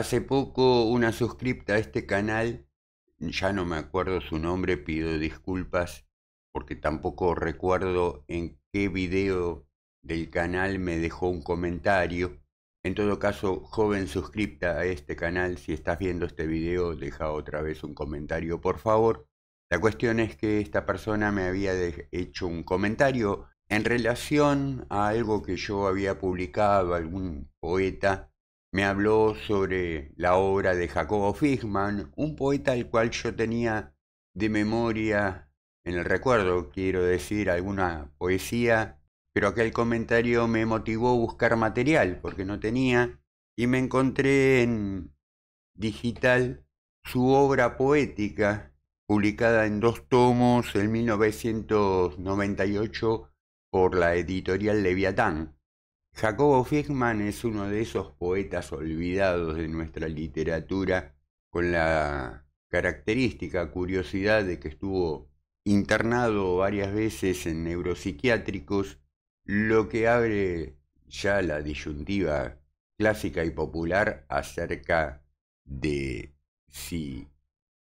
Hace poco una suscripta a este canal, ya no me acuerdo su nombre, pido disculpas porque tampoco recuerdo en qué video del canal me dejó un comentario. En todo caso, joven suscripta a este canal, si estás viendo este video, deja otra vez un comentario, por favor. La cuestión es que esta persona me había hecho un comentario en relación a algo que yo había publicado, algún poeta me habló sobre la obra de Jacobo Fisman, un poeta al cual yo tenía de memoria, en el recuerdo quiero decir, alguna poesía, pero aquel comentario me motivó a buscar material porque no tenía y me encontré en digital su obra poética publicada en dos tomos en 1998 por la editorial Leviatán Jacobo Fischman es uno de esos poetas olvidados de nuestra literatura con la característica curiosidad de que estuvo internado varias veces en neuropsiquiátricos, lo que abre ya la disyuntiva clásica y popular acerca de si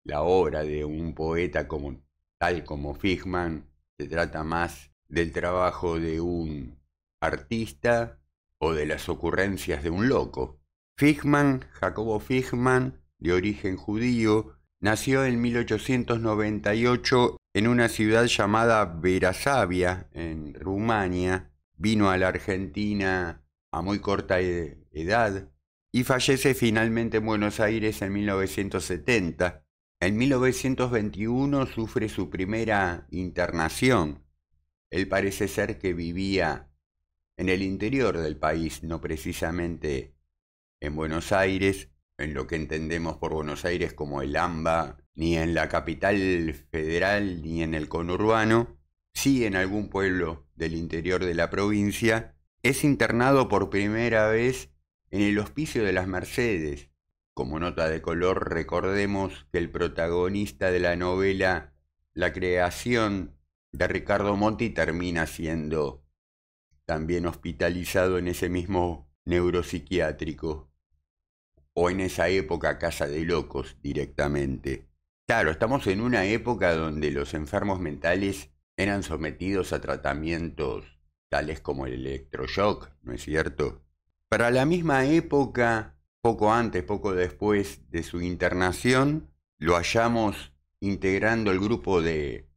la obra de un poeta como tal como Fischman, se trata más del trabajo de un artista o de las ocurrencias de un loco. Fichman, Jacobo Fichman, de origen judío, nació en 1898 en una ciudad llamada Verasavia, en Rumania, vino a la Argentina a muy corta e-, edad y fallece finalmente en Buenos Aires en 1970. En 1921 sufre su primera internación. Él parece ser que vivía en el interior del país, no precisamente en Buenos Aires, en lo que entendemos por Buenos Aires como el AMBA, ni en la capital federal, ni en el conurbano, sí en algún pueblo del interior de la provincia, es internado por primera vez en el Hospicio de las Mercedes. Como nota de color, recordemos que el protagonista de la novela La creación de Ricardo Monti termina siendo también hospitalizado en ese mismo neuropsiquiátrico, o en esa época casa de locos directamente. Claro, estamos en una época donde los enfermos mentales eran sometidos a tratamientos tales como el electroshock, ¿no es cierto? Para la misma época, poco antes, poco después de su internación, lo hallamos integrando el grupo de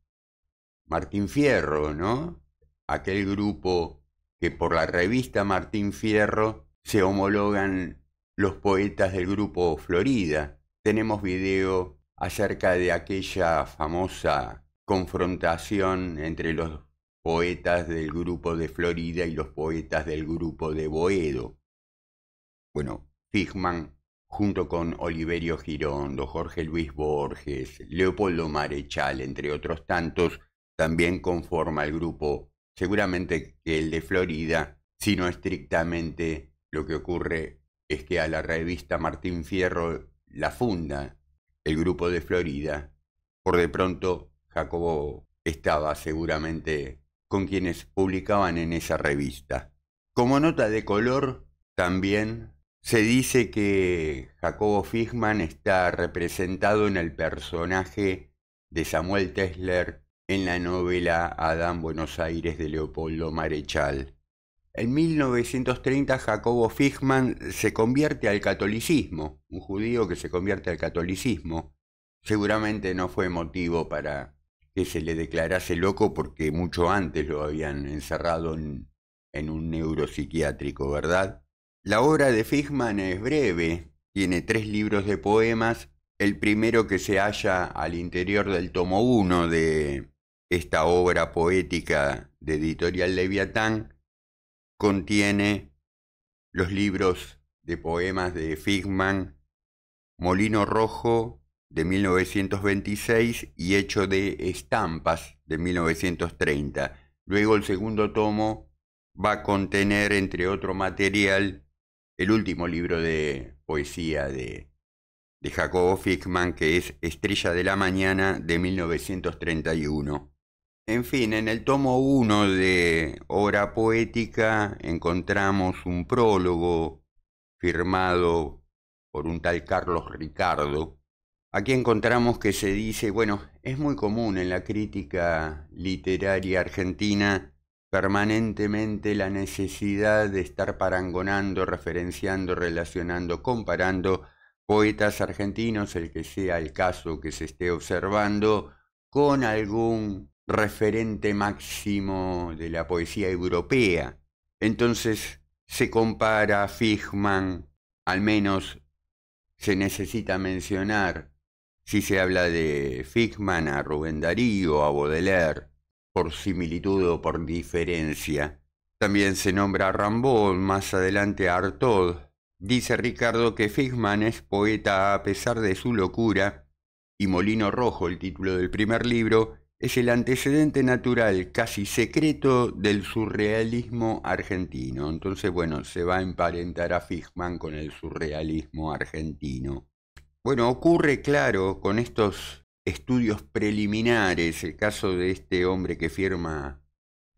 Martín Fierro, ¿no? Aquel grupo que por la revista Martín Fierro se homologan los poetas del grupo Florida. Tenemos video acerca de aquella famosa confrontación entre los poetas del grupo de Florida y los poetas del grupo de Boedo. Bueno, Figman, junto con Oliverio Girondo, Jorge Luis Borges, Leopoldo Marechal, entre otros tantos, también conforma el grupo Seguramente que el de Florida, sino estrictamente lo que ocurre es que a la revista Martín Fierro la funda el grupo de Florida. Por de pronto, Jacobo estaba seguramente con quienes publicaban en esa revista. Como nota de color, también se dice que Jacobo Fishman está representado en el personaje de Samuel Tesler en la novela Adán Buenos Aires de Leopoldo Marechal. En 1930 Jacobo Fichman se convierte al catolicismo, un judío que se convierte al catolicismo. Seguramente no fue motivo para que se le declarase loco porque mucho antes lo habían encerrado en, un neuropsiquiátrico, ¿verdad? La obra de Fichman es breve, tiene tres libros de poemas, el primero que se halla al interior del tomo 1 de esta obra poética de editorial Leviatán contiene los libros de poemas de Figman, Molino Rojo de 1926 y Hecho de Estampas de 1930. Luego el segundo tomo va a contener, entre otro material, el último libro de poesía de, de Jacobo Fickman, que es Estrella de la Mañana de 1931. En fin, en el tomo 1 de Obra Poética encontramos un prólogo firmado por un tal Carlos Ricardo. Aquí encontramos que se dice, bueno, es muy común en la crítica literaria argentina permanentemente la necesidad de estar parangonando, referenciando, relacionando, comparando poetas argentinos, el que sea el caso que se esté observando, con algún referente máximo de la poesía europea. Entonces se compara a Figman, al menos se necesita mencionar, si se habla de Figman a Rubén Darío, a Baudelaire, por similitud o por diferencia. También se nombra a Rambaud, más adelante a Artaud. Dice Ricardo que Figman es poeta a pesar de su locura, y Molino Rojo, el título del primer libro, es el antecedente natural, casi secreto, del surrealismo argentino. Entonces, bueno, se va a emparentar a Fischmann con el surrealismo argentino. Bueno, ocurre, claro, con estos estudios preliminares, el caso de este hombre que firma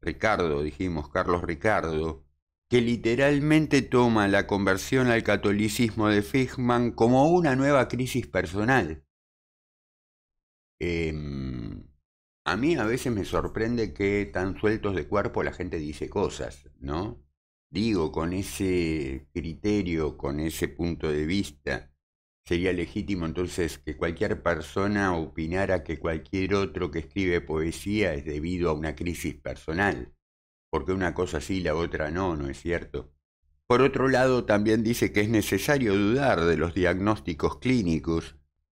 Ricardo, dijimos, Carlos Ricardo, que literalmente toma la conversión al catolicismo de Fischmann como una nueva crisis personal. Em, a mí a veces me sorprende que tan sueltos de cuerpo la gente dice cosas, ¿no? Digo, con ese criterio, con ese punto de vista, sería legítimo entonces que cualquier persona opinara que cualquier otro que escribe poesía es debido a una crisis personal, porque una cosa sí, la otra no, ¿no es cierto? Por otro lado, también dice que es necesario dudar de los diagnósticos clínicos.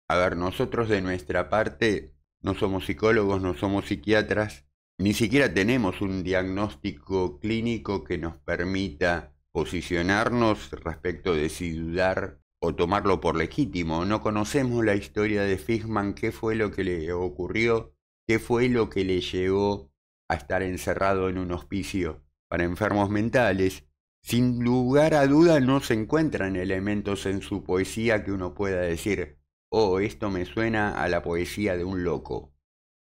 A ver, nosotros de nuestra parte no somos psicólogos, no somos psiquiatras, ni siquiera tenemos un diagnóstico clínico que nos permita posicionarnos respecto de si dudar o tomarlo por legítimo. No conocemos la historia de Fishman, qué fue lo que le ocurrió, qué fue lo que le llevó a estar encerrado en un hospicio para enfermos mentales. Sin lugar a duda no se encuentran elementos en su poesía que uno pueda decir, oh, esto me suena a la poesía de un loco.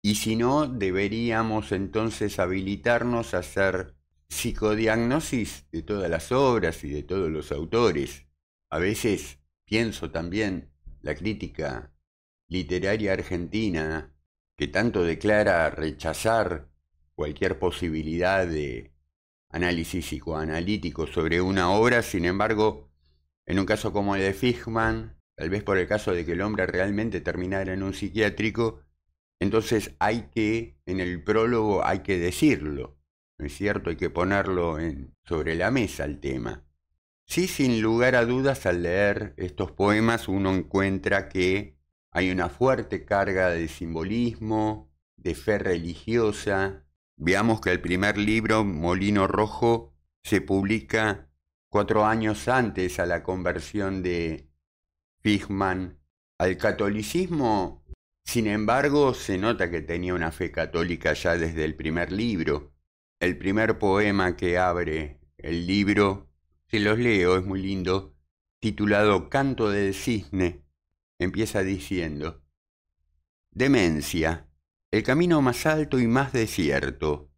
Y si no, deberíamos entonces habilitarnos a hacer psicodiagnosis de todas las obras y de todos los autores. A veces pienso también la crítica literaria argentina que tanto declara rechazar cualquier posibilidad de análisis psicoanalítico sobre una obra, sin embargo, en un caso como el de Fichtman, tal vez por el caso de que el hombre realmente terminara en un psiquiátrico, entonces hay que, en el prólogo hay que decirlo, ¿no es cierto? Hay que ponerlo en, sobre la mesa el tema. Sí, sin lugar a dudas, al leer estos poemas uno encuentra que hay una fuerte carga de simbolismo, de fe religiosa. Veamos que el primer libro, Molino Rojo, se publica cuatro años antes a la conversión de Figman al catolicismo, sin embargo, se nota que tenía una fe católica ya desde el primer libro. El primer poema que abre el libro, se los leo, es muy lindo, titulado Canto del Cisne, empieza diciendo, Demencia, el camino más alto y más desierto,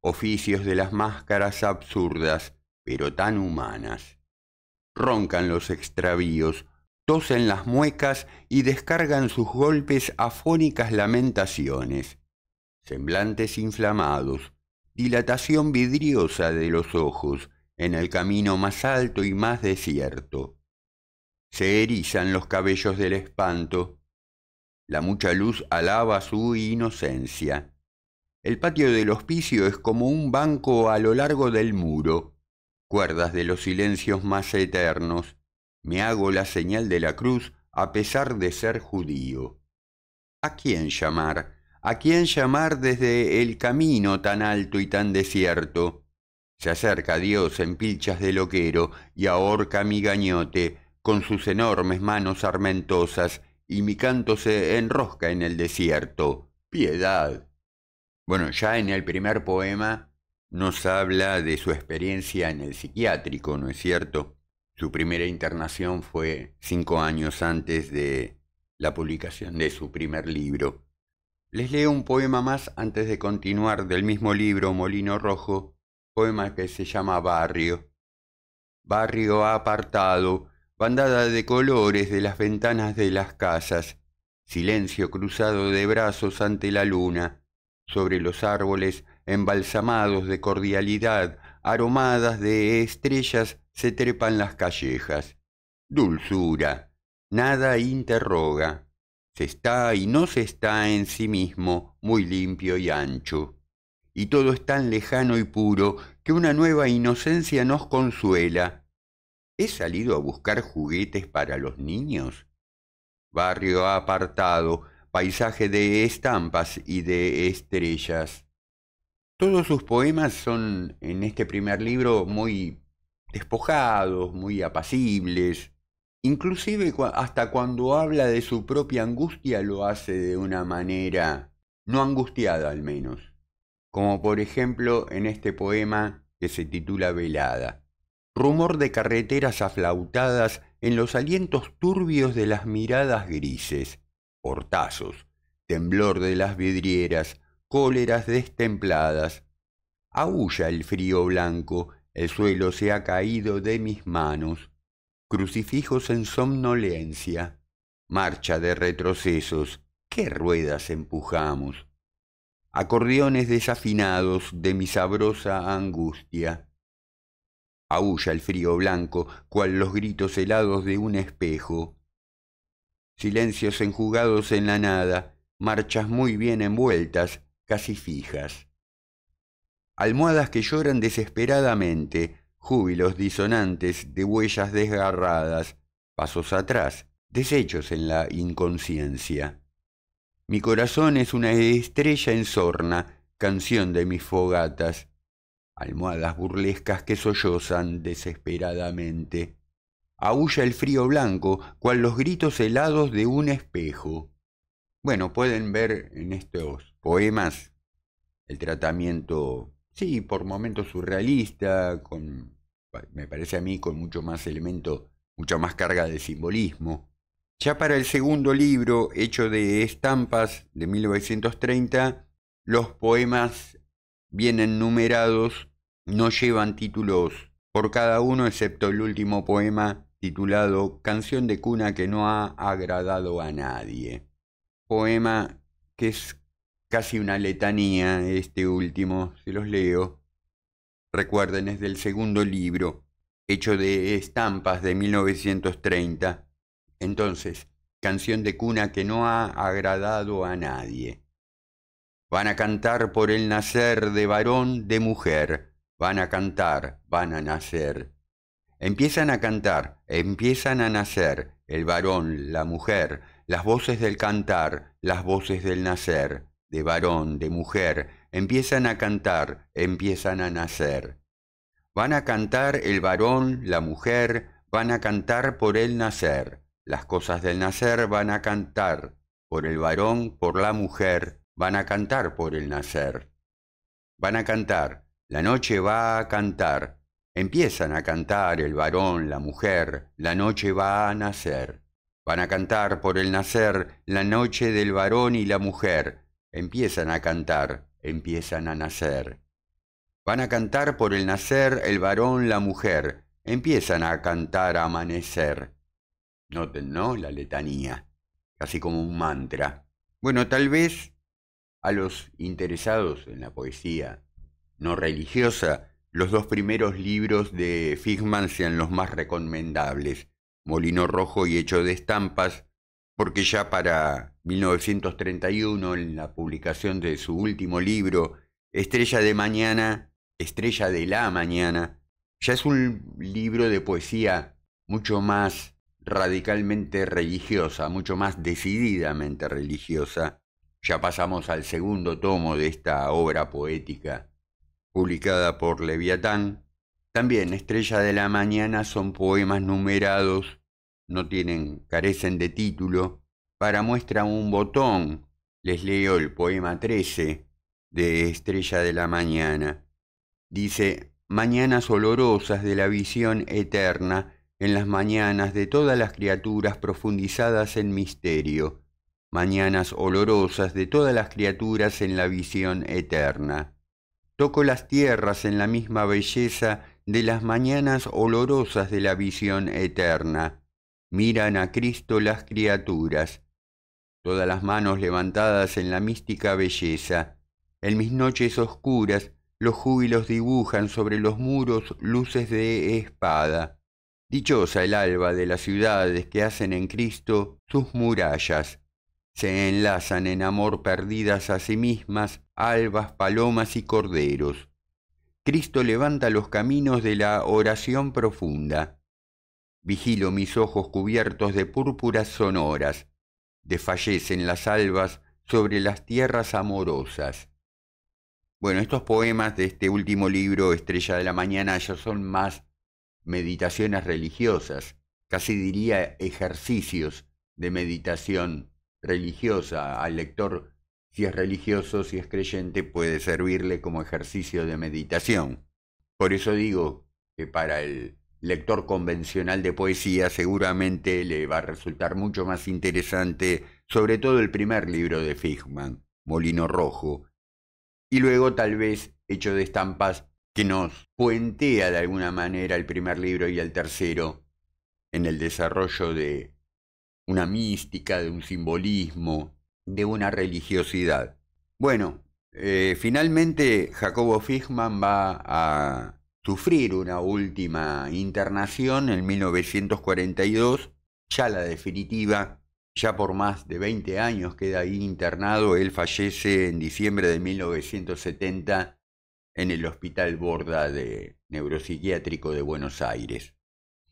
oficios de las máscaras absurdas, pero tan humanas. Roncan los extravíos, tosen las muecas y descargan sus golpes afónicas lamentaciones. Semblantes inflamados, dilatación vidriosa de los ojos en el camino más alto y más desierto. Se erizan los cabellos del espanto. La mucha luz alaba su inocencia. El patio del hospicio es como un banco a lo largo del muro, cuerdas de los silencios más eternos, me hago la señal de la cruz a pesar de ser judío. ¿A quién llamar? ¿A quién llamar desde el camino tan alto y tan desierto? Se acerca Dios en pilchas de loquero y ahorca mi gañote con sus enormes manos armentosas y mi canto se enrosca en el desierto. Piedad. Bueno, ya en el primer poema nos habla de su experiencia en el psiquiátrico, ¿no es cierto? Su primera internación fue cinco años antes de la publicación de su primer libro. Les leo un poema más antes de continuar del mismo libro Molino Rojo, poema que se llama Barrio. Barrio apartado, bandada de colores de las ventanas de las casas, silencio cruzado de brazos ante la luna, sobre los árboles embalsamados de cordialidad, aromadas de estrellas se trepan las callejas. Dulzura, nada interroga. Se está y no se está en sí mismo, muy limpio y ancho. Y todo es tan lejano y puro que una nueva inocencia nos consuela. ¿He salido a buscar juguetes para los niños? Barrio apartado, paisaje de estampas y de estrellas. Todos sus poemas son, en este primer libro, muy despojados, muy apacibles. Inclusive hasta cuando habla de su propia angustia lo hace de una manera no angustiada al menos, como por ejemplo en este poema que se titula Velada. Rumor de carreteras aflautadas en los alientos turbios de las miradas grises, portazos, temblor de las vidrieras, cóleras destempladas. Aúlla el frío blanco el suelo se ha caído de mis manos, crucifijos en somnolencia, marcha de retrocesos, qué ruedas empujamos, acordeones desafinados de mi sabrosa angustia. Aúlla el frío blanco, cual los gritos helados de un espejo. Silencios enjugados en la nada, marchas muy bien envueltas, casi fijas almohadas que lloran desesperadamente, júbilos disonantes de huellas desgarradas, pasos atrás, deshechos en la inconsciencia. Mi corazón es una estrella en sorna, canción de mis fogatas, almohadas burlescas que sollozan desesperadamente. Aúlla el frío blanco, cual los gritos helados de un espejo. Bueno, pueden ver en estos poemas el tratamiento sí, por momentos surrealista, con, me parece a mí con mucho más elemento, mucha más carga de simbolismo. Ya para el segundo libro, hecho de estampas de 1930, los poemas vienen numerados, no llevan títulos por cada uno, excepto el último poema titulado Canción de cuna que no ha agradado a nadie. Poema que es casi una letanía este último, se los leo. Recuerden, es del segundo libro, hecho de estampas de 1930. Entonces, canción de cuna que no ha agradado a nadie. Van a cantar por el nacer de varón, de mujer. Van a cantar, van a nacer. Empiezan a cantar, empiezan a nacer, el varón, la mujer, las voces del cantar, las voces del nacer de varón, de mujer, empiezan a cantar, empiezan a nacer. Van a cantar el varón, la mujer, van a cantar por el nacer. Las cosas del nacer van a cantar por el varón, por la mujer, van a cantar por el nacer. Van a cantar, la noche va a cantar, empiezan a cantar el varón, la mujer, la noche va a nacer. Van a cantar por el nacer la noche del varón y la mujer, empiezan a cantar, empiezan a nacer. Van a cantar por el nacer el varón, la mujer, empiezan a cantar a amanecer. Noten, ¿no? La letanía, casi como un mantra. Bueno, tal vez a los interesados en la poesía no religiosa, los dos primeros libros de Figman sean los más recomendables, Molino Rojo y Hecho de Estampas, porque ya para 1931, en la publicación de su último libro, Estrella de Mañana, Estrella de la Mañana, ya es un libro de poesía mucho más radicalmente religiosa, mucho más decididamente religiosa. Ya pasamos al segundo tomo de esta obra poética, publicada por Leviatán. También Estrella de la Mañana son poemas numerados no tienen, carecen de título. Para muestra un botón, les leo el poema 13 de Estrella de la Mañana. Dice, mañanas olorosas de la visión eterna, en las mañanas de todas las criaturas profundizadas en misterio, mañanas olorosas de todas las criaturas en la visión eterna. Toco las tierras en la misma belleza de las mañanas olorosas de la visión eterna miran a Cristo las criaturas, todas las manos levantadas en la mística belleza. En mis noches oscuras los júbilos dibujan sobre los muros luces de espada. Dichosa el alba de las ciudades que hacen en Cristo sus murallas. Se enlazan en amor perdidas a sí mismas albas, palomas y corderos. Cristo levanta los caminos de la oración profunda. Vigilo mis ojos cubiertos de púrpuras sonoras. Desfallecen las albas sobre las tierras amorosas. Bueno, estos poemas de este último libro, Estrella de la Mañana, ya son más meditaciones religiosas, casi diría ejercicios de meditación religiosa. Al lector, si es religioso, si es creyente, puede servirle como ejercicio de meditación. Por eso digo que para el lector convencional de poesía seguramente le va a resultar mucho más interesante, sobre todo el primer libro de Fichman, Molino Rojo, y luego tal vez Hecho de Estampas, que nos puentea de alguna manera el primer libro y el tercero en el desarrollo de una mística, de un simbolismo, de una religiosidad. Bueno, eh, finalmente Jacobo figman va a sufrir una última internación en 1942, ya la definitiva, ya por más de 20 años queda ahí internado, él fallece en diciembre de 1970 en el Hospital Borda de Neuropsiquiátrico de Buenos Aires.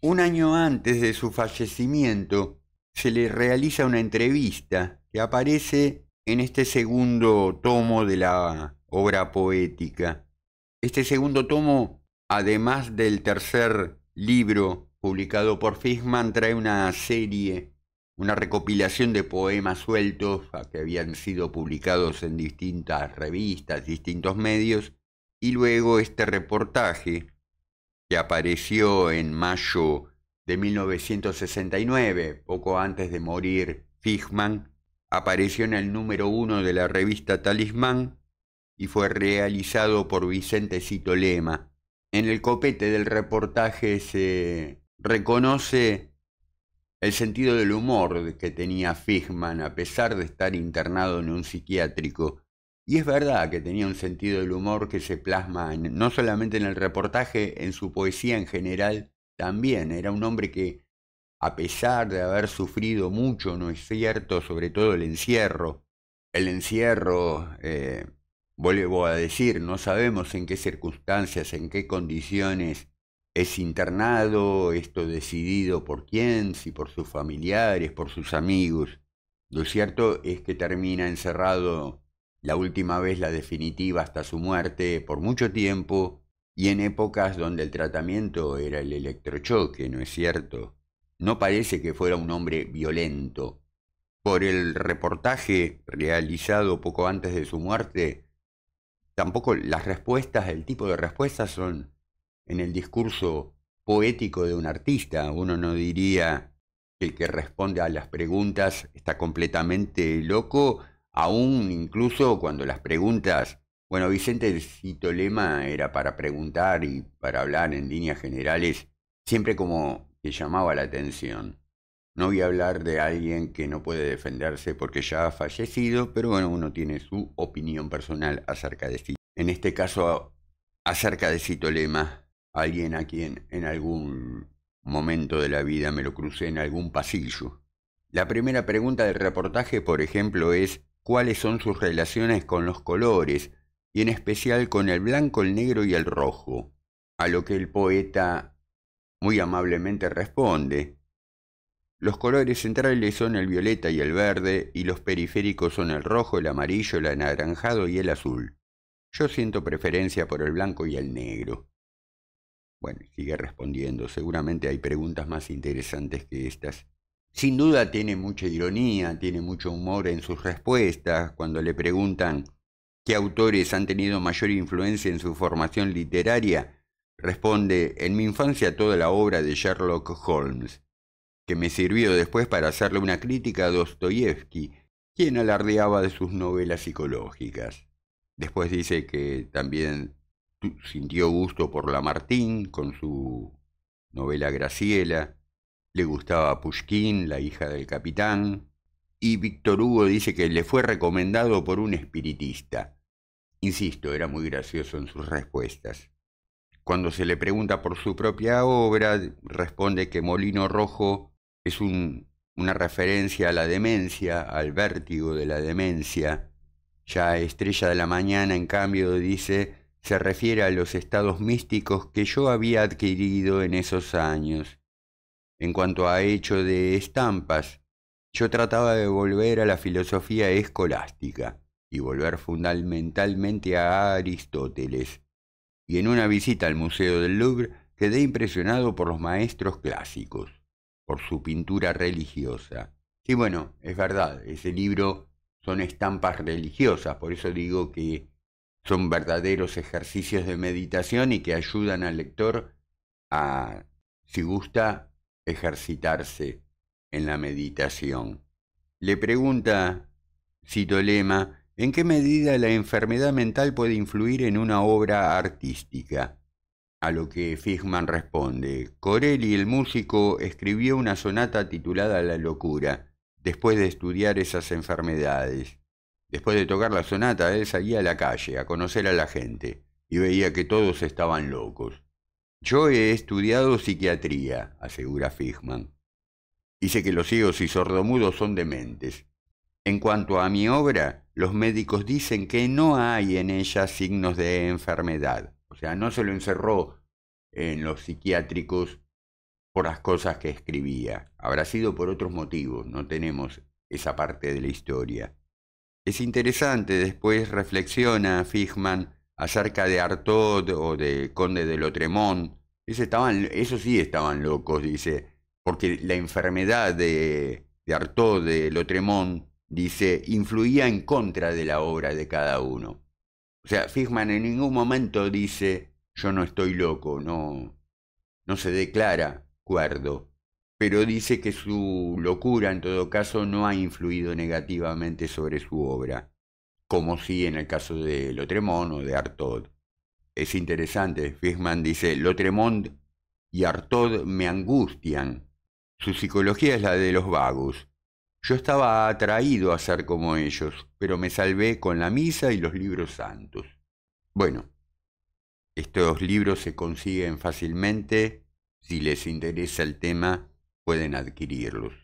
Un año antes de su fallecimiento, se le realiza una entrevista que aparece en este segundo tomo de la obra poética. Este segundo tomo además del tercer libro publicado por figman trae una serie, una recopilación de poemas sueltos ah, que habían sido publicados en distintas revistas, distintos medios, y luego este reportaje que apareció en mayo de 1969, poco antes de morir figman apareció en el número uno de la revista Talismán y fue realizado por Vicente Cito Lema en el copete del reportaje se reconoce el sentido del humor que tenía Fishman a pesar de estar internado en un psiquiátrico. Y es verdad que tenía un sentido del humor que se plasma no solamente en el reportaje, en su poesía en general también. Era un hombre que, a pesar de haber sufrido mucho, ¿no es cierto?, sobre todo el encierro, el encierro eh, vuelvo a decir, no sabemos en qué circunstancias, en qué condiciones es internado, esto decidido por quién, si por sus familiares, por sus amigos. Lo cierto es que termina encerrado la última vez, la definitiva, hasta su muerte, por mucho tiempo y en épocas donde el tratamiento era el electrochoque, ¿no es cierto? No parece que fuera un hombre violento. Por el reportaje realizado poco antes de su muerte, tampoco las respuestas, el tipo de respuestas son en el discurso poético de un artista. Uno no diría que el que responde a las preguntas está completamente loco, aún incluso cuando las preguntas... Bueno, Vicente Lema era para preguntar y para hablar en líneas generales, siempre como que llamaba la atención. No voy a hablar de alguien que no puede defenderse porque ya ha fallecido, pero bueno, uno tiene su opinión personal acerca de sí. En este caso, acerca de Citolema, alguien a quien en algún momento de la vida me lo crucé en algún pasillo. La primera pregunta del reportaje, por ejemplo, es cuáles son sus relaciones con los colores, y en especial con el blanco, el negro y el rojo, a lo que el poeta muy amablemente responde los colores centrales son el violeta y el verde, y los periféricos son el rojo, el amarillo, el anaranjado y el azul. Yo siento preferencia por el blanco y el negro. Bueno, sigue respondiendo. Seguramente hay preguntas más interesantes que estas. Sin duda tiene mucha ironía, tiene mucho humor en sus respuestas cuando le preguntan qué autores han tenido mayor influencia en su formación literaria. Responde, en mi infancia toda la obra de Sherlock Holmes me sirvió después para hacerle una crítica a Dostoyevsky, quien alardeaba de sus novelas psicológicas. Después dice que también sintió gusto por Lamartine con su novela Graciela, le gustaba Pushkin, la hija del capitán, y Víctor Hugo dice que le fue recomendado por un espiritista. Insisto, era muy gracioso en sus respuestas. Cuando se le pregunta por su propia obra, responde que Molino Rojo es una referencia a la demencia, al vértigo de la demencia. Ya Estrella de la Mañana, en cambio, dice, se refiere a los estados místicos que yo había adquirido en esos años. En cuanto a hecho de estampas, yo trataba de volver a la filosofía escolástica y volver fundamentalmente a Aristóteles, y en una visita al Museo del Louvre quedé impresionado por los maestros clásicos por su pintura religiosa. Sí, bueno, es verdad, ese libro son estampas religiosas, por eso digo que son verdaderos ejercicios de meditación y que ayudan al lector a, si gusta, ejercitarse en la meditación. Le pregunta, Citolema, ¿en qué medida la enfermedad mental puede influir en una obra artística? A lo que Figman responde, Corelli el músico escribió una sonata titulada La locura, después de estudiar esas enfermedades. Después de tocar la sonata, él salía a la calle a conocer a la gente y veía que todos estaban locos. Yo he estudiado psiquiatría, asegura Fishman. Dice que los ciegos y sordomudos son dementes. En cuanto a mi obra, los médicos dicen que no hay en ella signos de enfermedad sea, no se lo encerró en los psiquiátricos por las cosas que escribía. Habrá sido por otros motivos, no tenemos esa parte de la historia. Es interesante, después reflexiona Fichman acerca de Artaud o de Conde de Lotremont. Esos, estaban, sí estaban locos, dice, porque la enfermedad de, de Artaud, de Lotremont, dice, influía en contra de la obra de cada uno. O sea, Fishman en ningún momento dice yo no estoy loco, no, no se declara cuerdo, pero dice que su locura en todo caso no ha influido negativamente sobre su obra, como si en el caso de Lotremont o de Artaud. Es interesante, Fishman dice, Lotremont y Artaud me angustian. Su psicología es la de los vagos, yo estaba atraído a ser como ellos, pero me salvé con la misa y los libros santos. Bueno, estos libros se consiguen fácilmente. Si les interesa el tema, pueden adquirirlos.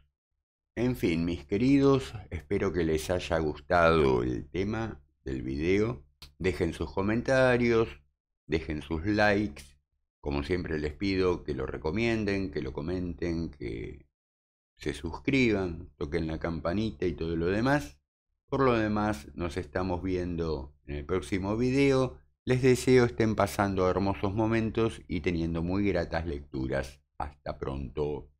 En fin, mis queridos, espero que les haya gustado el tema del video. Dejen sus comentarios, dejen sus likes. Como siempre les pido que lo recomienden, que lo comenten, que se suscriban, toquen la campanita y todo lo demás. Por lo demás, nos estamos viendo en el próximo video. Les deseo estén pasando hermosos momentos y teniendo muy gratas lecturas. Hasta pronto.